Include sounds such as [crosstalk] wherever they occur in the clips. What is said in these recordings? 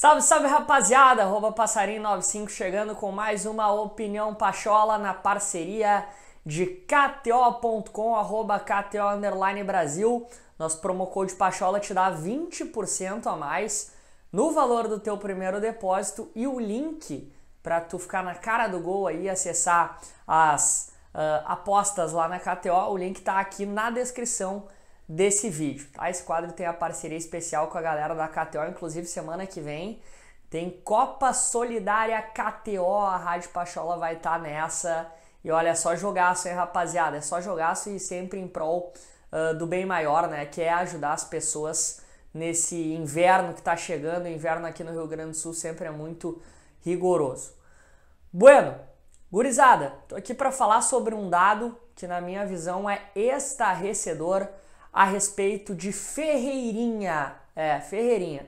Salve, salve rapaziada! Arroba Passarinho95 chegando com mais uma Opinião Pachola na parceria de KTO.com, arroba KTO Underline Brasil. Nosso promo code Pachola te dá 20% a mais no valor do teu primeiro depósito e o link para tu ficar na cara do gol aí acessar as uh, apostas lá na KTO. O link tá aqui na descrição desse vídeo. Tá? Esse quadro tem a parceria especial com a galera da KTO, inclusive semana que vem tem Copa Solidária KTO, a Rádio Pachola vai estar tá nessa. E olha, é só jogaço, hein, rapaziada? É só jogaço e sempre em prol uh, do bem maior, né? Que é ajudar as pessoas nesse inverno que está chegando. O inverno aqui no Rio Grande do Sul sempre é muito rigoroso. Bueno, gurizada, tô aqui para falar sobre um dado que, na minha visão, é estarrecedor a respeito de Ferreirinha. É, Ferreirinha.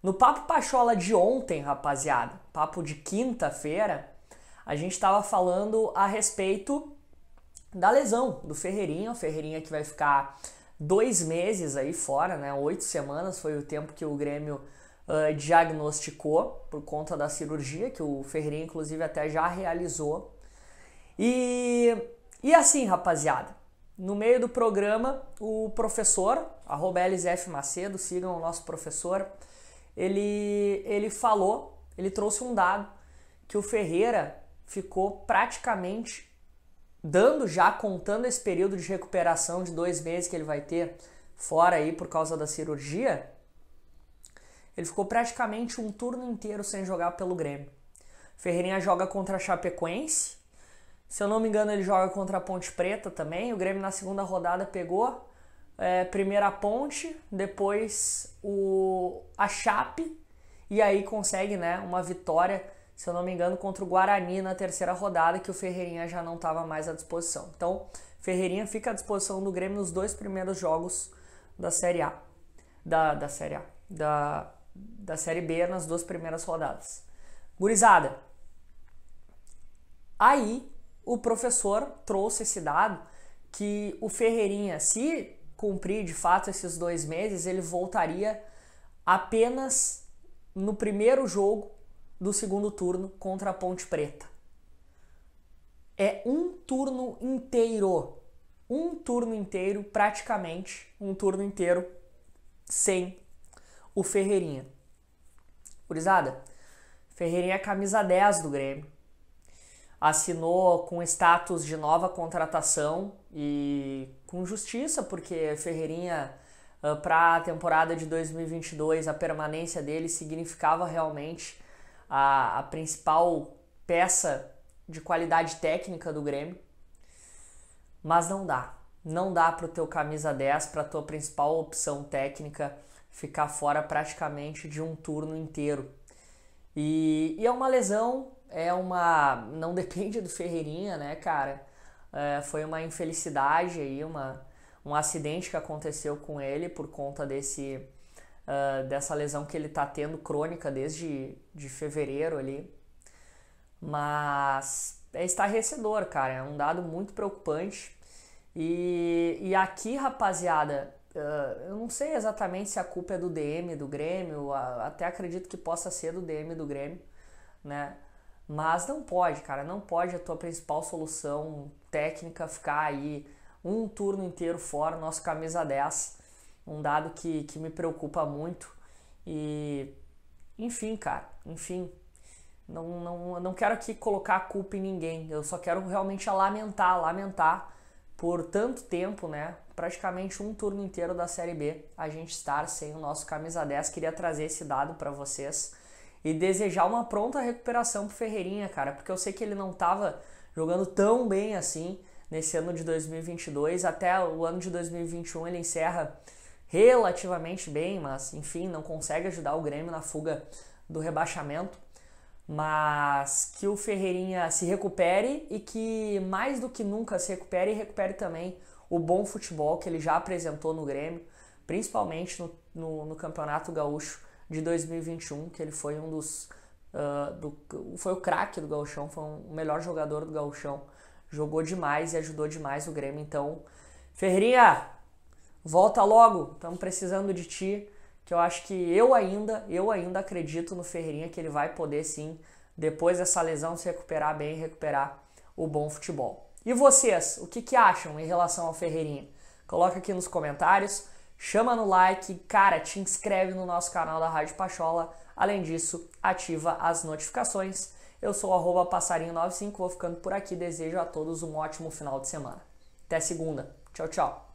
No Papo Pachola de ontem, rapaziada, papo de quinta-feira, a gente estava falando a respeito da lesão do Ferreirinha. O Ferreirinha que vai ficar dois meses aí fora, né? Oito semanas foi o tempo que o Grêmio uh, diagnosticou por conta da cirurgia, que o Ferreirinha, inclusive, até já realizou. E, e assim, rapaziada, no meio do programa, o professor, arroba LZF Macedo, sigam o nosso professor, ele, ele falou, ele trouxe um dado que o Ferreira ficou praticamente dando já, contando esse período de recuperação de dois meses que ele vai ter fora aí por causa da cirurgia, ele ficou praticamente um turno inteiro sem jogar pelo Grêmio. Ferreirinha joga contra a Chapecoense, se eu não me engano, ele joga contra a Ponte Preta também. O Grêmio na segunda rodada pegou. É, primeira Ponte, depois o, a Chape. E aí consegue né, uma vitória, se eu não me engano, contra o Guarani na terceira rodada, que o Ferreirinha já não estava mais à disposição. Então, Ferreirinha fica à disposição do Grêmio nos dois primeiros jogos da Série A. Da, da Série A. Da, da Série B nas duas primeiras rodadas. Gurizada. Aí o professor trouxe esse dado que o Ferreirinha, se cumprir de fato esses dois meses, ele voltaria apenas no primeiro jogo do segundo turno contra a Ponte Preta. É um turno inteiro, um turno inteiro, praticamente um turno inteiro sem o Ferreirinha. Curizada, Ferreirinha é camisa 10 do Grêmio assinou com status de nova contratação e com justiça, porque Ferreirinha, para a temporada de 2022, a permanência dele significava realmente a, a principal peça de qualidade técnica do Grêmio. Mas não dá. Não dá para o teu camisa 10, para a tua principal opção técnica, ficar fora praticamente de um turno inteiro. E, e é uma lesão é uma. Não [laughs] depende do Ferreirinha, né, cara? É, foi uma infelicidade aí, uma, um acidente que aconteceu com ele por conta desse. Uh, dessa lesão que ele tá tendo crônica desde de fevereiro ali. Mas é estarrecedor, cara. É um dado muito preocupante. E, e aqui, rapaziada, uh, eu não sei exatamente se a culpa é do DM do Grêmio, até acredito que possa ser do DM do Grêmio, né? Mas não pode, cara, não pode a tua principal solução técnica ficar aí um turno inteiro fora, nosso camisa 10, um dado que, que me preocupa muito. E enfim, cara, enfim, não, não, não quero aqui colocar a culpa em ninguém, eu só quero realmente lamentar, lamentar por tanto tempo, né? Praticamente um turno inteiro da Série B, a gente estar sem o nosso camisa 10. Queria trazer esse dado para vocês e desejar uma pronta recuperação pro Ferreirinha, cara, porque eu sei que ele não tava jogando tão bem assim nesse ano de 2022, até o ano de 2021 ele encerra relativamente bem, mas enfim, não consegue ajudar o Grêmio na fuga do rebaixamento. Mas que o Ferreirinha se recupere e que mais do que nunca se recupere e recupere também o bom futebol que ele já apresentou no Grêmio, principalmente no, no, no Campeonato Gaúcho de 2021, que ele foi um dos. Uh, do, foi o craque do Galchão, foi um, o melhor jogador do Galchão. Jogou demais e ajudou demais o Grêmio. Então, Ferreirinha, volta logo, estamos precisando de ti. Que eu acho que eu ainda, eu ainda acredito no Ferreirinha que ele vai poder sim, depois dessa lesão, se recuperar bem recuperar o bom futebol. E vocês, o que, que acham em relação ao Ferreirinha? Coloca aqui nos comentários chama no like, cara, te inscreve no nosso canal da Rádio Pachola. Além disso, ativa as notificações. Eu sou o passarinho95, vou ficando por aqui. Desejo a todos um ótimo final de semana. Até segunda. Tchau, tchau.